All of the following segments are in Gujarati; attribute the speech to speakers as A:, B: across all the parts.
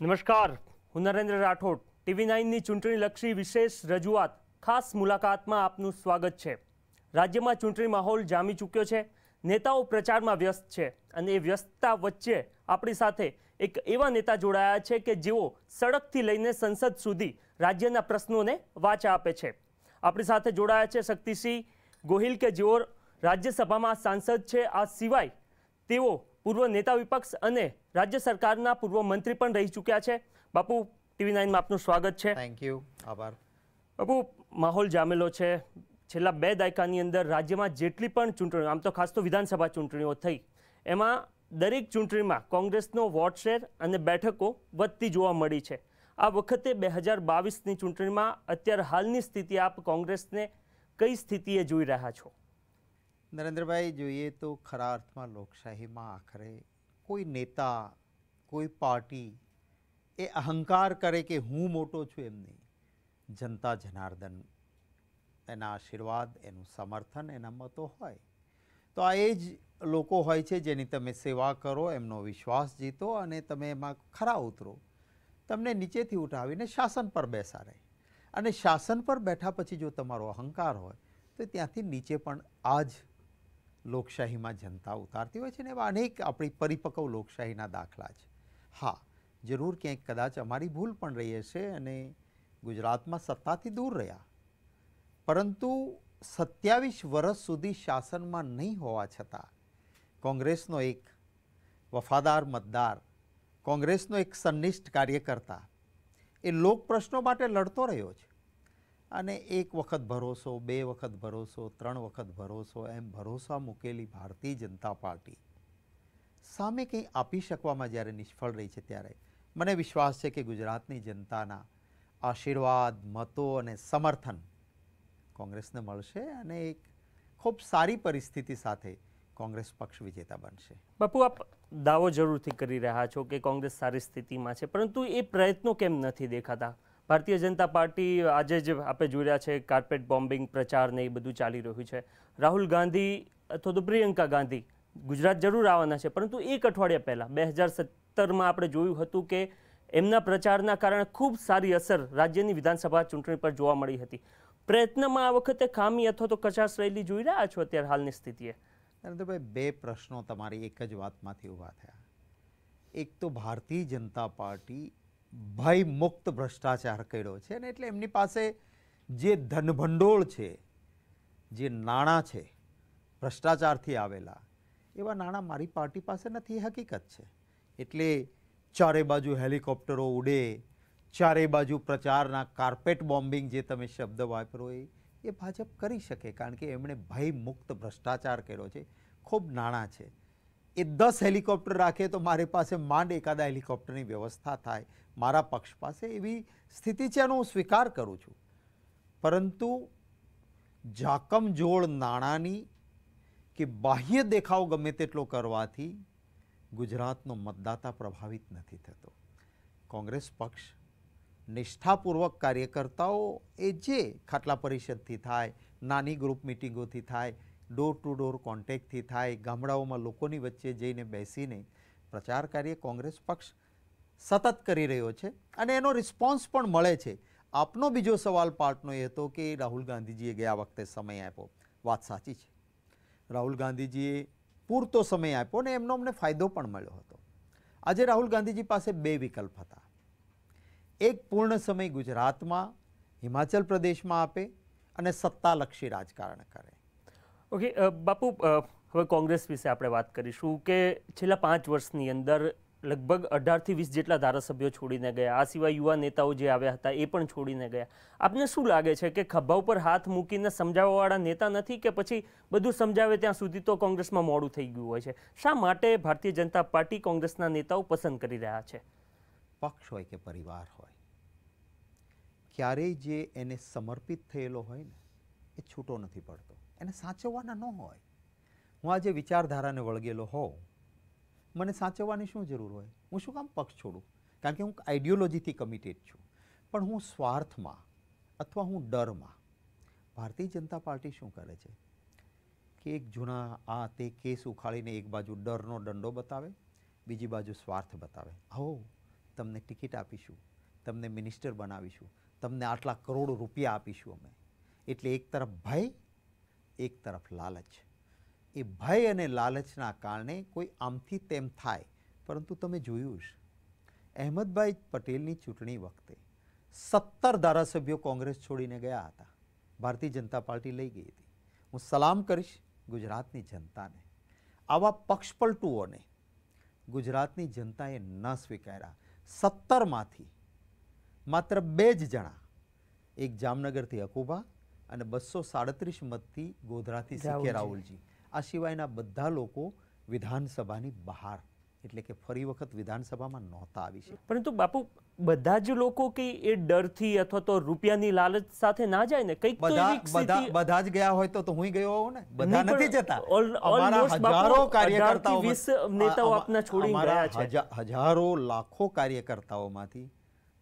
A: નમસ્કાર હું નરેન્દ્ર રાઠોડ ટીવી નાઇનની ચૂંટણીલક્ષી વિશેષ રજૂઆત ખાસ મુલાકાતમાં આપનું સ્વાગત છે રાજ્યમાં ચૂંટણી માહોલ જામી ચૂક્યો છે નેતાઓ પ્રચારમાં વ્યસ્ત છે અને એ વ્યસ્તતા વચ્ચે આપણી સાથે એક એવા નેતા જોડાયા છે કે જેઓ સડકથી લઈને સંસદ સુધી રાજ્યના પ્રશ્નોને વાચા આપે છે આપણી સાથે જોડાયા છે શક્તિસિંહ ગોહિલ કે જેઓ રાજ્યસભામાં સાંસદ છે આ સિવાય તેઓ પૂર્વ નેતા વિપક્ષ અને રાજ્ય સરકારના પૂર્વ મંત્રી પણ રહી ચૂક્યા છે બાપુ ટીવી નાઇનમાં આપનું સ્વાગત છે થેન્ક યુ આભાર બાપુ માહોલ જામેલો છે છેલ્લા બે દાયકાની અંદર રાજ્યમાં જેટલી પણ ચૂંટણીઓ આમ તો ખાસ તો વિધાનસભા ચૂંટણીઓ થઈ એમાં દરેક ચૂંટણીમાં કોંગ્રેસનો વોટ શેર અને બેઠકો વધતી જોવા મળી છે આ વખતે બે હજાર બાવીસની ચૂંટણીમાં અત્યારે હાલની સ્થિતિ આપ કોંગ્રેસને કઈ સ્થિતિએ જોઈ રહ્યા છો નરેન્દ્રભાઈ જોઈએ તો ખરા અર્થમાં લોકશાહીમાં આખરે કોઈ નેતા
B: કોઈ પાર્ટી એ અહંકાર કરે કે હું મોટો છું એમ નહીં જનતા જનાર્દન એના આશીર્વાદ એનું સમર્થન એના મતો હોય તો આ એ જ લોકો હોય છે જેની તમે સેવા કરો એમનો વિશ્વાસ જીતો અને તમે એમાં ખરા ઉતરો તમને નીચેથી ઉઠાવીને શાસન પર બેસા રહે અને શાસન પર બેઠા પછી જો તમારો અહંકાર હોય તો ત્યાંથી નીચે પણ આ જ લોકશાહીમાં જનતા ઉતારતી હોય છે ને એવા અનેક આપણી પરિપક્વ લોકશાહીના દાખલા છે હા જરૂર ક્યાંક કદાચ અમારી ભૂલ પણ રહી હશે અને ગુજરાતમાં સત્તાથી દૂર રહ્યા પરંતુ સત્યાવીસ વર્ષ સુધી શાસનમાં નહીં હોવા છતાં કોંગ્રેસનો એક વફાદાર મતદાર કોંગ્રેસનો એક સંનિષ્ઠ કાર્યકર્તા એ લોક પ્રશ્નો માટે લડતો રહ્યો છે અને એક વખત ભરોસો બે વખત ભરોસો ત્રણ વખત ભરોસો એમ ભરોસા મૂકેલી ભારતીય જનતા પાર્ટી સામે કંઈ આપી શકવામાં જ્યારે નિષ્ફળ રહી છે ત્યારે મને વિશ્વાસ છે કે ગુજરાતની જનતાના આશીર્વાદ મતો અને સમર્થન કોંગ્રેસને મળશે અને એક ખૂબ સારી પરિસ્થિતિ
A: સાથે કોંગ્રેસ પક્ષ વિજેતા બનશે બાપુ આપ દાવો જરૂરથી કરી રહ્યા છો કે કોંગ્રેસ સારી સ્થિતિમાં છે પરંતુ એ પ્રયત્નો કેમ નથી દેખાતા ભારતીય જનતા પાર્ટી આજે જ આપણે જોઈ રહ્યા છે કાર્પેટ બોમ્બિંગ પ્રચાર ને એ બધું ચાલી રહ્યું છે રાહુલ ગાંધી અથવા તો પ્રિયંકા ગાંધી ગુજરાત જરૂર આવવાના છે પરંતુ એક અઠવાડિયા પહેલાં બે હજાર સત્તરમાં આપણે જોયું હતું કે એમના પ્રચારના કારણે ખૂબ સારી અસર રાજ્યની વિધાનસભા ચૂંટણી પર જોવા મળી હતી પ્રયત્નમાં આ વખતે ખામી અથવા તો કચાશ રહેલી જોઈ રહ્યા છો અત્યારે હાલની સ્થિતિએ નરેન્દ્રભાઈ બે પ્રશ્નો તમારી એક જ વાતમાંથી ઊભા થયા એક તો
B: ભારતીય જનતા પાર્ટી ભય મુક્ત ભ્રષ્ટાચાર કર્યો છે અને એટલે એમની પાસે જે ધનભંડોળ છે જે નાણાં છે ભ્રષ્ટાચારથી આવેલા એવા નાણાં મારી પાર્ટી પાસે નથી હકીકત છે એટલે ચારે બાજુ હેલિકોપ્ટરો ઉડે ચારે બાજુ પ્રચારના કાર્પેટ બોમ્બિંગ જે તમે શબ્દ વાપરો એ ભાજપ કરી શકે કારણ કે એમણે ભય મુક્ત ભ્રષ્ટાચાર કર્યો છે ખૂબ નાણાં છે એ દસ હેલિકોપ્ટર રાખે તો મારી પાસે માંડ એકાદા હેલિકોપ્ટરની વ્યવસ્થા થાય મારા પક્ષ પાસે એવી સ્થિતિ છે એનો હું સ્વીકાર કરું છું પરંતુ જાકમજોળ નાણાંની કે બાહ્ય દેખાવ ગમે તેટલો કરવાથી ગુજરાતનો મતદાતા પ્રભાવિત નથી થતો કોંગ્રેસ પક્ષ નિષ્ઠાપૂર્વક કાર્યકર્તાઓ એ જે ખાટલા પરિષદથી થાય નાની ગ્રુપ મિટિંગોથી થાય ડોર ટુ ડોર કોન્ટેક્ટથી થાય ગામડાઓમાં લોકોની વચ્ચે જઈને બેસીને પ્રચાર કાર્ય કોંગ્રેસ પક્ષ સતત કરી રહ્યો છે અને એનો રિસ્પોન્સ પણ મળે છે આપનો બીજો સવાલ પાર્ટનો એ હતો કે રાહુલ ગાંધીજીએ ગયા વખતે સમય આપ્યો વાત સાચી છે રાહુલ ગાંધીજીએ પૂરતો સમય આપ્યો ને એમનો અમને ફાયદો પણ મળ્યો હતો આજે રાહુલ ગાંધીજી પાસે બે વિકલ્પ હતા એક પૂર્ણ સમય ગુજરાતમાં હિમાચલ પ્રદેશમાં આપે અને સત્તાલક્ષી રાજકારણ કરે
A: ઓકે uh, બાપુ uh, હવે કોંગ્રેસ વિશે આપણે વાત કરીશું કે છેલ્લા પાંચ વર્ષની અંદર લગભગ અઢારથી વીસ જેટલા ધારાસભ્યો છોડીને ગયા આ સિવાય યુવા નેતાઓ જે આવ્યા હતા એ પણ છોડીને ગયા આપને શું લાગે છે કે ખભા ઉપર હાથ મૂકીને સમજાવવાવાળા નેતા નથી કે પછી બધું સમજાવે ત્યાં સુધી તો કોંગ્રેસમાં મોડું થઈ ગયું હોય છે શા માટે ભારતીય જનતા પાર્ટી કોંગ્રેસના નેતાઓ પસંદ કરી રહ્યા છે પક્ષ હોય કે પરિવાર હોય ક્યારેય જે
B: એને સમર્પિત થયેલો હોય ને એ છૂટો નથી પડતો એને સાચવવાના ન હોય હું આજે વિચારધારાને વળગેલો હોઉં મને સાચવવાની શું જરૂર હોય હું શું કામ પક્ષ છોડું કારણ કે હું આઈડિયોલોજીથી કમિટેડ છું પણ હું સ્વાર્થમાં અથવા હું ડરમાં ભારતીય જનતા પાર્ટી શું કરે છે કે એક જૂના આ તે કેસ ઉખાડીને એક બાજુ ડરનો દંડો બતાવે બીજી બાજુ સ્વાર્થ બતાવે આવો તમને ટિકિટ આપીશું તમને મિનિસ્ટર બનાવીશું તમને આટલા કરોડ રૂપિયા આપીશું અમે એટલે એક તરફ ભય એક તરફ લાલચ એ ભય અને લાલચના કારણે કોઈ આમથી તેમ થાય પરંતુ તમે જોયું જ અહેમદભાઈ પટેલની ચૂંટણી વખતે સત્તર ધારાસભ્યો કોંગ્રેસ છોડીને ગયા હતા ભારતીય જનતા પાર્ટી લઈ ગઈ હતી હું સલામ કરીશ ગુજરાતની જનતાને આવા પક્ષપલટુઓને ગુજરાતની જનતાએ ન સ્વીકાર્યા સત્તરમાંથી માત્ર બે જ જણા એક જામનગરથી અકુબા અને બસો સાડત્રીસ મતથી ગોધરાથી સીકે રાહુલજી આ સિવાયના બધા લોકો વિધાનસભાની બહાર એટલે કે ફરી વખત વિધાનસભામાં
A: નહોતા આવી છે પરંતુ બાપુ બધા જ લોકો કે એ ડરથી અથવા તો રૂપિયાની લાલચ સાથે ના જાય ને કઈક બધા બધા બધા જ ગયા હોય તો તો હું ગયો હોઉં ને બધા નથી જતા હજારો કાર્યકર્તાઓ નેતાઓ આપના છોડી ગયા છે
B: હજારો લાખો કાર્યકર્તાઓમાંથી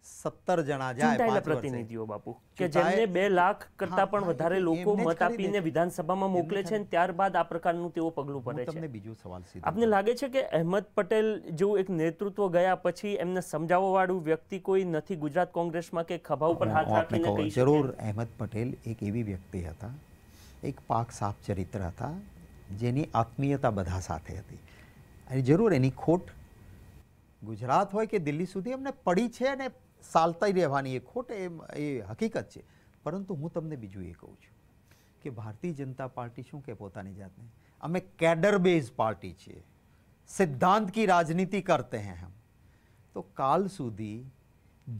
B: સત્તર જણા જાય પ્રતિનિધિઓ બાપુ કે જેમને બે
A: લાખ કરતા પણ વધારે લોકો મત આપીને વિધાનસભામાં મોકલે છે અને ત્યારબાદ આ પ્રકારનું તેઓ પગલું ભરે છે બીજો સવાલ આપને લાગે છે કે અહેમદ પટેલ જેવું એક નેતૃત્વ ગયા પછી એમને સમજાવવા વાળું વ્યક્તિ કોઈ નથી ગુજરાત કોંગ્રેસમાં કે ખભા ઉપર હાથ રાખીને કહી
B: જરૂર અહેમદ પટેલ એક એવી વ્યક્તિ હતા એક પાક સાફ ચરિત્ર હતા જેની આત્મીયતા બધા સાથે હતી અને જરૂર એની ખોટ ગુજરાત હોય કે દિલ્હી સુધી એમને પડી છે અને સાલતાઈ રહેવાની એ ખોટ એ એ હકીકત છે પરંતુ હું તમને બીજું એ કહું છું કે ભારતીય જનતા પાર્ટી શું કે પોતાની જાતને અમે કેડર બેઝ પાર્ટી છીએ સિદ્ધાંત કી રાજનીતિ કરતે હૈ હમ તો કાલ સુધી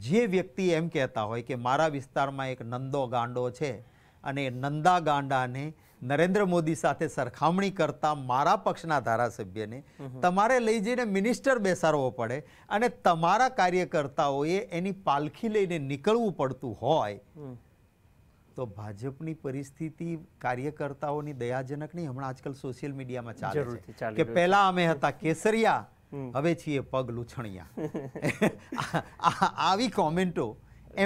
B: જે વ્યક્તિ એમ કહેતા હોય કે મારા વિસ્તારમાં એક નંદો ગાંડો છે અને નંદા ગાંડાને નરેન્દ્ર મોદી સાથે સરખામણી કરતા મારા પક્ષના ધારાસભ્યને તમારે લઈ જઈને મિનિસ્ટર બેસાડવો પડે અને તમારા કાર્યકર્તાઓએ એની પાલખી લઈને નીકળવું પડતું હોય તો ભાજપની પરિસ્થિતિ કાર્યકર્તાઓની દયાજનક નહીં હમણાં આજકાલ સોશિયલ મીડિયામાં ચાલે છે કે પહેલા અમે હતા કેસરિયા હવે છીએ પગ
A: લૂછણિયા આવી કોમેન્ટો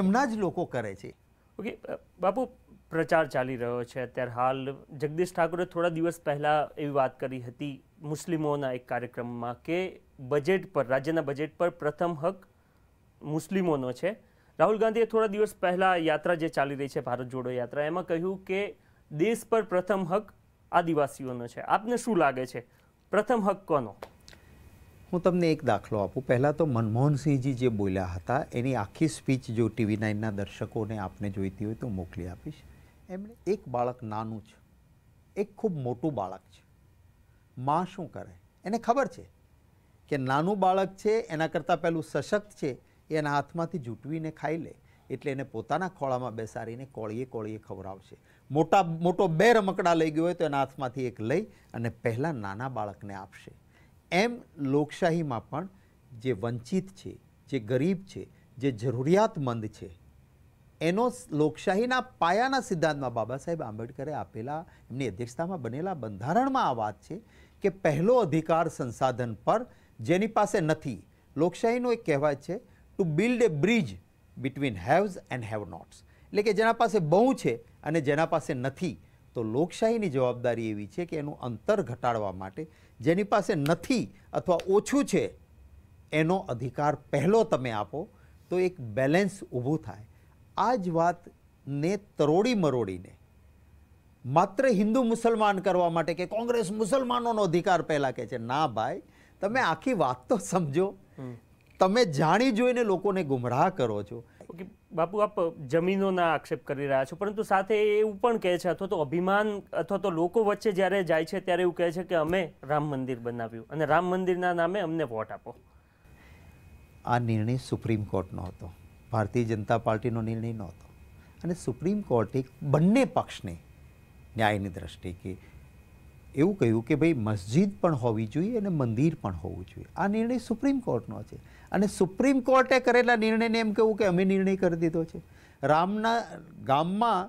A: એમના જ લોકો કરે છે ઓકે બાપુ પ્રચાર ચાલી રહ્યો છે અત્યારે હાલ જગદીશ ઠાકોરે થોડા દિવસ પહેલાં એવી વાત કરી હતી મુસ્લિમોના એક કાર્યક્રમમાં કે બજેટ પર રાજ્યના બજેટ પર પ્રથમ હક મુસ્લિમોનો છે રાહુલ ગાંધીએ થોડા દિવસ પહેલાં યાત્રા જે ચાલી રહી છે ભારત જોડો યાત્રા એમાં કહ્યું કે દેશ પર પ્રથમ હક આદિવાસીઓનો છે આપને શું લાગે છે પ્રથમ હક કોનો
B: હું તમને એક દાખલો આપું પહેલાં તો મનમોહનસિંહજી જે બોલ્યા હતા એની આખી સ્પીચ જો ટીવી નાઇનના દર્શકોને આપને જોઈતી હોય તો મોકલી આપીશ એમણે એક બાળક નાનું છે એક ખૂબ મોટું બાળક છે માં શું કરે એને ખબર છે કે નાનું બાળક છે એના કરતાં પહેલું સશક્ત છે એ એના હાથમાંથી જૂટવીને ખાઈ લે એટલે એને પોતાના ખોળામાં બેસાડીને કોળીએ કોળીએ ખવડાવશે મોટા મોટો બે રમકડા લઈ ગયો હોય તો એના હાથમાંથી એક લઈ અને પહેલાં નાના બાળકને આપશે એમ લોકશાહીમાં પણ જે વંચિત છે જે ગરીબ છે જે જરૂરિયાતમંદ છે એનો લોકશાહીના પાયાના સિદ્ધાંતમાં બાબા સાહેબ આંબેડકરે આપેલા એમની અધ્યક્ષતામાં બનેલા બંધારણમાં આ વાત છે કે પહેલો અધિકાર સંસાધન પર જેની પાસે નથી લોકશાહીનો એક કહેવાય છે to build a bridge between haves and have nots એટલે કે જેના પાસે બહુ છે અને જેના પાસે નથી તો લોકશાહીની જવાબદારી એવી છે કે એનું અંતર ઘટાડવા માટે જેની પાસે નથી અથવા ઓછું છે એનો અધિકાર પહેલો તમે આપો તો એક બેલેન્સ ઊભું થાય આ જ વાતને તરોડી મરોડીને માત્ર હિન્દુ મુસલમાન કરવા માટે કે કોંગ્રેસ મુસલમાનોનો અધિકાર પહેલાં કહે છે ના ભાઈ તમે આખી વાત તો સમજો તમે જાણી જોઈને લોકોને ગુમરાહ કરો છો
A: બાપુ આપ જમીનોના આક્ષેપ કરી રહ્યા છો પરંતુ સાથે એવું પણ કહે છે અથવા તો અભિમાન અથવા તો લોકો વચ્ચે જ્યારે જાય છે ત્યારે એવું કહે છે કે અમે રામ મંદિર બનાવ્યું અને રામ મંદિરના નામે અમને વોટ આપો
B: આ નિર્ણય સુપ્રીમ કોર્ટનો હતો ભારતીય જનતા પાર્ટીનો નિર્ણય નહોતો અને સુપ્રીમ કોર્ટે બંને પક્ષને ન્યાયની દ્રષ્ટિએ કે એવું કહ્યું કે ભાઈ મસ્જિદ પણ હોવી જોઈએ અને મંદિર પણ હોવું જોઈએ આ નિર્ણય સુપ્રીમ કોર્ટનો છે અને સુપ્રીમ કોર્ટે કરેલા નિર્ણયને એમ કહેવું કે અમે નિર્ણય કરી દીધો છે રામના ગામમાં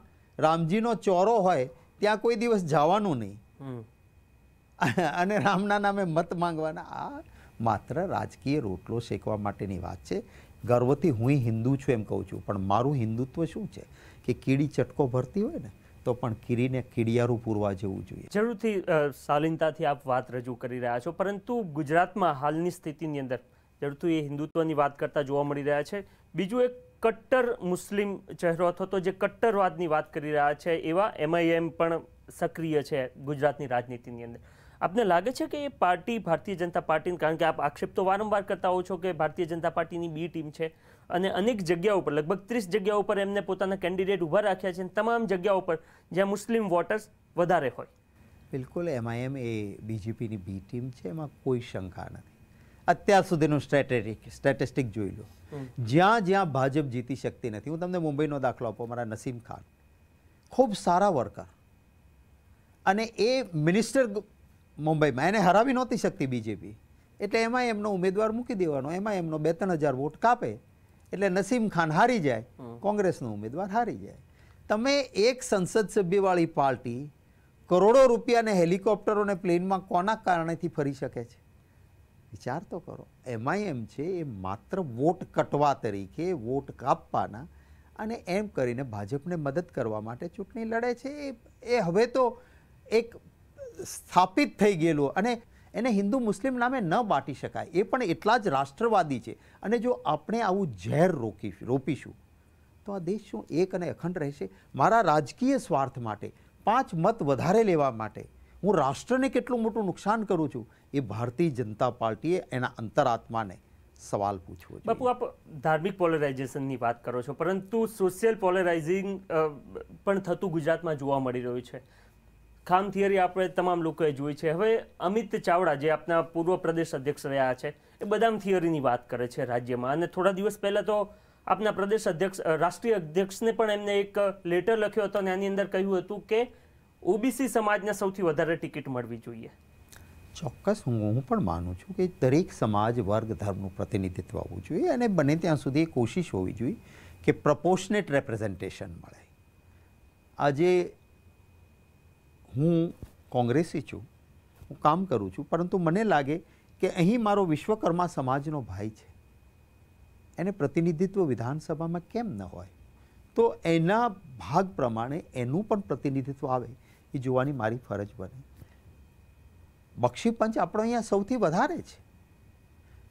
B: રામજીનો ચોરો હોય ત્યાં કોઈ દિવસ જવાનું નહીં અને રામના નામે મત માંગવાના આ માત્ર રાજકીય રોટલો શેકવા માટેની વાત છે ગર્વથી હું હિન્દુ છું એમ કહું છું પણ મારું હિન્દુત્વ શું છે કે કીડી ચટકો ભરતી હોય ને તો પણ કીડીને કીડિયારું પૂરવા જેવું જોઈએ
A: જરૂરથી શાલીનતાથી આપ વાત રજૂ કરી રહ્યા છો પરંતુ ગુજરાતમાં હાલની સ્થિતિની અંદર જરૂરથી એ હિન્દુત્વની વાત કરતા જોવા મળી રહ્યા છે બીજું એક કટ્ટર મુસ્લિમ ચહેરો અથવા તો જે કટ્ટરવાદની વાત કરી રહ્યા છે એવા એમઆઈએમ પણ સક્રિય છે ગુજરાતની રાજનીતિની અંદર આપને લાગે છે કે એ પાર્ટી ભારતીય જનતા પાર્ટીને કારણ કે આપ આક્ષેપ તો વારંવાર કરતા હોવ છો કે ભારતીય જનતા પાર્ટીની બી ટીમ છે અને અનેક જગ્યા ઉપર લગભગ ત્રીસ જગ્યા ઉપર એમને પોતાના કેન્ડિડેટ ઉભા રાખ્યા છે તમામ જગ્યા ઉપર જ્યાં મુસ્લિમ વોટર્સ વધારે હોય
B: બિલકુલ એમઆઈએમ એ બીજેપીની બી ટીમ છે એમાં કોઈ શંકા નથી અત્યાર સુધીનું સ્ટ્રેટેટિક સ્ટેટિસ્ટિક જોઈ લો જ્યાં જ્યાં ભાજપ જીતી શકતી નથી હું તમને મુંબઈનો દાખલો આપો મારા નસીમ ખાન ખૂબ સારા વર્કર અને એ મિનિસ્ટર મુંબઈમાં એને હરાવી નહોતી શકતી બીજેપી એટલે એમાં એમનો ઉમેદવાર મૂકી દેવાનો એમાં એમનો બે ત્રણ હજાર વોટ કાપે એટલે નસીમ ખાન હારી જાય કોંગ્રેસનો ઉમેદવાર હારી જાય તમે એક સંસદ સભ્યવાળી પાર્ટી કરોડો રૂપિયાને હેલિકોપ્ટરો ને પ્લેનમાં કોના કારણેથી ફરી શકે છે વિચાર તો કરો એમાં એમ છે એ માત્ર વોટ કટવા તરીકે વોટ કાપવાના અને એમ કરીને ભાજપને મદદ કરવા માટે ચૂંટણી લડે છે એ હવે તો એક સ્થાપિત થઈ ગયેલું અને એને હિન્દુ મુસ્લિમ નામે ન બાટી શકાય એ પણ એટલા જ રાષ્ટ્રવાદી છે અને જો આપણે આવું ઝેર રોકી રોપીશું તો આ દેશ શું એક અને અખંડ રહેશે મારા રાજકીય સ્વાર્થ માટે પાંચ મત વધારે લેવા માટે હું રાષ્ટ્રને કેટલું મોટું નુકસાન કરું છું એ ભારતીય જનતા પાર્ટીએ એના અંતરાત્માને સવાલ
A: પૂછવો છે બાપુ આપ ધાર્મિક પોલરાઇઝેશનની વાત કરો છો પરંતુ સોશિયલ પોલરાઇઝિંગ પણ થતું ગુજરાતમાં જોવા મળી રહ્યું છે ખામ થિયરી આપણે તમામ લોકોએ જોઈ છે હવે અમિત ચાવડા જે આપના પૂર્વ પ્રદેશ અધ્યક્ષ રહ્યા છે એ બદામ થિયરીની વાત કરે છે રાજ્યમાં અને થોડા દિવસ પહેલાં તો આપના પ્રદેશ અધ્યક્ષ રાષ્ટ્રીય અધ્યક્ષને પણ એમને એક લેટર લખ્યો હતો અને એની અંદર કહ્યું હતું કે ઓબીસી સમાજને સૌથી વધારે ટિકિટ મળવી જોઈએ
B: ચોક્કસ હું હું પણ માનું છું કે દરેક સમાજ વર્ગ ધર્મનું પ્રતિનિધિત્વ હોવું જોઈએ અને બને ત્યાં સુધી કોશિશ હોવી જોઈએ કે પ્રપોર્શનેટ રેપ્રેઝન્ટેશન મળે આજે હું કોંગ્રેસી છું હું કામ કરું છું પરંતુ મને લાગે કે અહીં મારો વિશ્વકર્મા સમાજનો ભાઈ છે એને પ્રતિનિધિત્વ વિધાનસભામાં કેમ ન હોય તો એના ભાગ પ્રમાણે એનું પણ પ્રતિનિધિત્વ આવે એ જોવાની મારી ફરજ બને બક્ષી પંચ આપણો અહીંયા સૌથી વધારે છે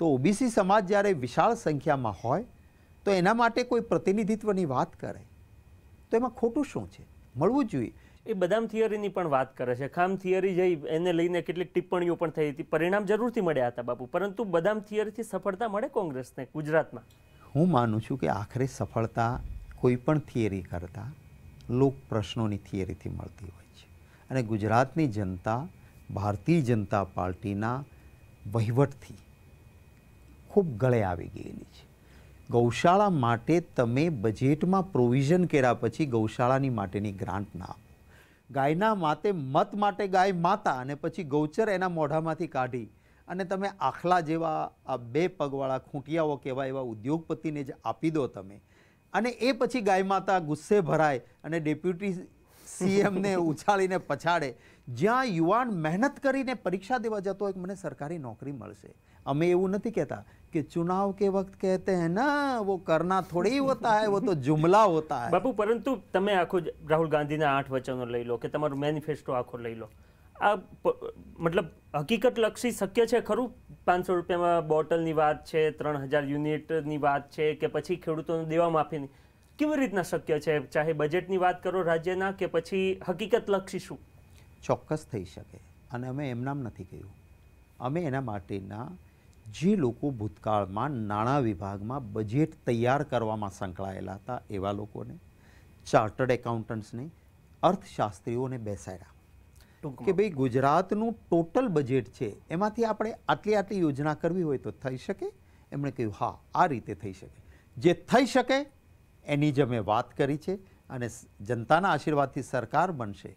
B: તો ઓબીસી સમાજ જ્યારે વિશાળ સંખ્યામાં હોય તો એના માટે કોઈ પ્રતિનિધિત્વની વાત કરે તો એમાં ખોટું શું છે મળવું જોઈએ
A: એ બદામ થિયરીની પણ વાત કરે છે ખામ થિયરી જઈ એને લઈને કેટલીક ટિપ્પણીઓ પણ થઈ હતી પરિણામ જરૂરથી મળ્યા હતા બાપુ પરંતુ બદામ થિયરીથી સફળતા મળે કોંગ્રેસને ગુજરાતમાં
B: હું માનું છું કે આખરે સફળતા કોઈ પણ થિયરી કરતાં લોક પ્રશ્નોની થિયરીથી મળતી હોય છે અને ગુજરાતની જનતા ભારતીય જનતા પાર્ટીના વહીવટથી ખૂબ ગળે આવી ગયેલી છે ગૌશાળા માટે તમે બજેટમાં પ્રોવિઝન કર્યા પછી ગૌશાળાની માટેની ગ્રાન્ટ ના આપો ગાયના માતે મત માટે ગાય માતા અને પછી ગૌચર એના મોઢામાંથી કાઢી અને તમે આખલા જેવા આ બે પગવાળા ખૂંટિયાઓ કહેવા એવા ઉદ્યોગપતિને જ આપી દો તમે અને એ પછી ગાય માતા ગુસ્સે ભરાય અને ડેપ્યુટી સીએમને ઉછાળીને પછાડે જ્યાં યુવાન મહેનત કરીને પરીક્ષા દેવા જતો હોય મને સરકારી નોકરી મળશે અમે એવું નથી કહેતા कि चुनाव के वक्त कहते हैं ना वो करना थोड़ी होता है वो तो जुमला होता
A: है બાપુ પરંતુ તમે આખો રાહુલ ગાંધીના આઠ વચનો લઈ લો કે તમારું મેનિફેસ્ટો આખો લઈ લો આ મતલબ હકીકત લક્ષી શક્ય છે ખરું પાંચસો રૂપિયામાં બોટલની વાત છે ત્રણ હજાર યુનિટની વાત છે કે પછી ખેડૂતોને દેવા માફીની કેવી રીતના શક્ય છે ચાહે બજેટની વાત કરો રાજ્યના કે પછી હકીકત લક્ષી શું
B: ચોક્કસ થઈ શકે અને અમે એમનામ નથી કહ્યું અમે એના માટેના જે લોકો ભૂતકાળમાં નાણાં વિભાગમાં બજેટ તૈયાર કરવામાં સંકળાયેલા હતા એવા લોકોને ચાર્ટર્ડ એકાઉન્ટન્ટ્સને અર્થશાસ્ત્રીઓને બેસાડ્યા કે ભાઈ ગુજરાતનું ટોટલ બજેટ છે એમાંથી આપણે આટલી આટલી યોજના કરવી હોય તો થઈ શકે એમણે કહ્યું હા આ રીતે થઈ શકે જે થઈ શકે એની જ અમે વાત કરી છે અને જનતાના આશીર્વાદથી સરકાર બનશે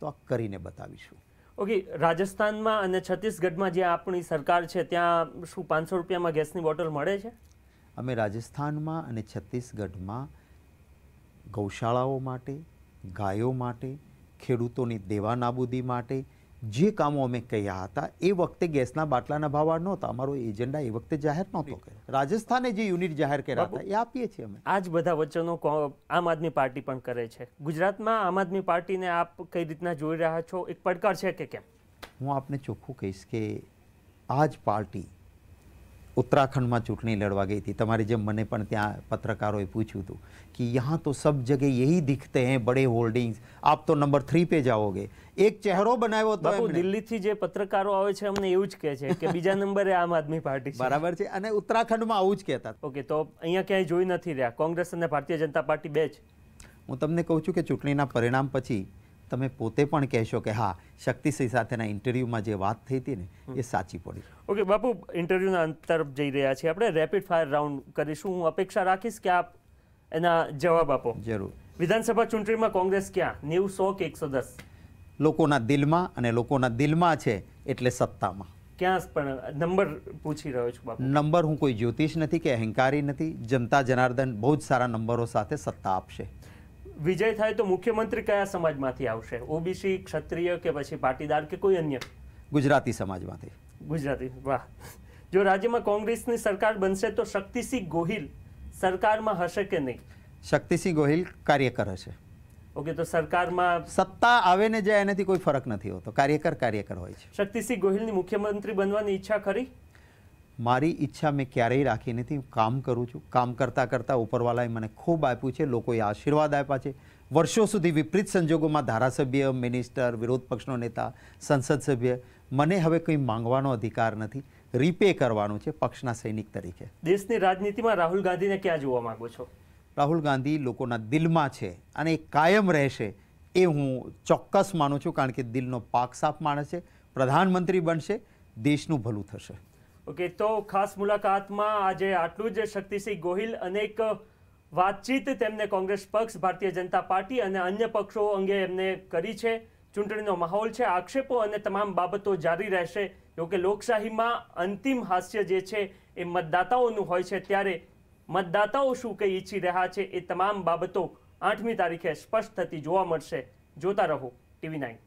B: તો આ કરીને બતાવીશું
A: ઓકે રાજસ્થાનમાં અને છત્તીસગઢમાં જે આપણી સરકાર છે ત્યાં શું પાંચસો રૂપિયામાં ગેસની બોટલ મળે છે
B: અમે રાજસ્થાનમાં અને છત્તીસગઢમાં ગૌશાળાઓ માટે ગાયો માટે ખેડૂતોની દેવાનાબૂદી માટે જે કામો અમે કહ્યા હતા એ વખતે ગેસના બાટલાના ભાવ નહોતા અમારો એજન્ડા એ વખતે જાહેર નહોતો રાજસ્થાને જે યુનિટ જાહેર કર્યા હતા એ આપીએ છીએ
A: અમે આ જ બધા વચનો આમ આદમી પાર્ટી પણ કરે છે ગુજરાતમાં આમ આદમી પાર્ટીને આપ કઈ રીતના જોઈ રહ્યા છો એક પડકાર છે કે કેમ
B: હું આપને ચોખ્ખું કહીશ કે આ જ પાર્ટી ઉત્તરાખંડમાં ચૂંટણી લડવા ગઈ હતી તમારી જેમ મને પણ ત્યાં પત્રકારોએ પૂછ્યું હતું કે यहाँ तो सब जगह यही दिखते हैं बड़े होल्डिंग्स आप तो नंबर थ्री पे जाओगे એક ચહેરો બનાવ્યો હતો
A: દિલ્હીથી જે પત્રકારો આવે છે અમને એવું જ કહે છે કે બીજા નંબરે આમ આદમી પાર્ટી બરાબર છે અને ઉત્તરાખંડમાં આવું જ કહેતા ઓકે તો અહીંયા ક્યાંય જોઈ નથી રહ્યા કોંગ્રેસ અને ભારતીય જનતા પાર્ટી બે જ
B: હું તમને કહું છું કે ચૂંટણીના પરિણામ પછી તમે પોતે પણ કહેશો કે હા શક્તિસિંહ સાથેના ઇન્ટરવ્યુમાં જે વાત થઈ હતી ને એ સાચી પડી
A: ઓકે બાપુ ઇન્ટરવ્યૂના અંત તરફ જઈ રહ્યા છીએ આપણે રેપિડ ફાયર રાઉન્ડ કરીશું હું અપેક્ષા રાખીશ કે આપ એના જવાબ આપો જરૂર વિધાનસભા ચૂંટણીમાં કોંગ્રેસ ક્યાં નેવું સો કે એકસો દસ
B: લોકોના દિલમાં અને લોકોના દિલમાં છે એટલે સત્તામાં
A: ક્યાં પણ નંબર પૂછી રહ્યો છું બાપુ
B: નંબર હું કોઈ જ્યોતિષ નથી કે અહંકારી નથી જનતા જનાર્દન બહુ જ સારા નંબરો સાથે સત્તા આપશે
A: વિજય થાય તો મુખ્યમંત્રી કયા સમાજમાંથી આવશે ઓબીસી ક્ષત્રિય કે પછી પાટીદાર કે કોઈ અન્ય
B: ગુજરાતી સમાજમાંથી
A: ગુજરાતી વાહ જો રાજ્યમાં કોંગ્રેસની સરકાર બનશે તો શક્તિસિંહ ગોહિલ સરકારમાં હશે કે નહીં
B: શક્તિસિંહ ગોહિલ કાર્યકર હશે
A: ઓકે તો સરકારમાં
B: સત્તા આવે ને જાય એનાથી કોઈ ફરક નથી હોતો કાર્યકર કાર્યકર હોય છે
A: શક્તિસિંહ ગોહિલની મુખ્યમંત્રી બનવાની ઈચ્છા ખરી
B: મારી ઈચ્છા મેં ક્યારેય રાખી નથી હું કામ કરું છું કામ કરતાં કરતાં ઉપરવાલાએ મને ખૂબ આપ્યું છે લોકોએ આશીર્વાદ આપ્યા છે વર્ષો સુધી વિપરીત સંજોગોમાં ધારાસભ્ય મિનિસ્ટર વિરોધ પક્ષનો નેતા સંસદ સભ્ય મને હવે કંઈ માંગવાનો અધિકાર નથી રીપે કરવાનું છે પક્ષના સૈનિક તરીકે
A: દેશની રાજનીતિમાં રાહુલ ગાંધીને ક્યાં જોવા માગો છો
B: રાહુલ ગાંધી લોકોના દિલમાં છે અને એ કાયમ રહેશે એ હું ચોક્કસ માનું છું કારણ કે દિલનો પાક સાફ માણસ છે પ્રધાનમંત્રી બનશે દેશનું ભલું થશે
A: ઓકે તો ખાસ મુલાકાતમાં આજે આટલું જ શક્તિસિંહ ગોહિલ અનેક વાતચીત તેમને કોંગ્રેસ પક્ષ ભારતીય જનતા પાર્ટી અને અન્ય પક્ષો અંગે એમને કરી છે ચૂંટણીનો માહોલ છે આક્ષેપો અને તમામ બાબતો જારી રહેશે જોકે લોકશાહીમાં અંતિમ હાસ્ય જે છે એ મતદાતાઓનું હોય છે ત્યારે મતદાતાઓ શું કંઈ ઈચ્છી રહ્યા છે એ તમામ બાબતો આઠમી તારીખે સ્પષ્ટ થતી જોવા મળશે જોતા રહો ટીવી નાઇન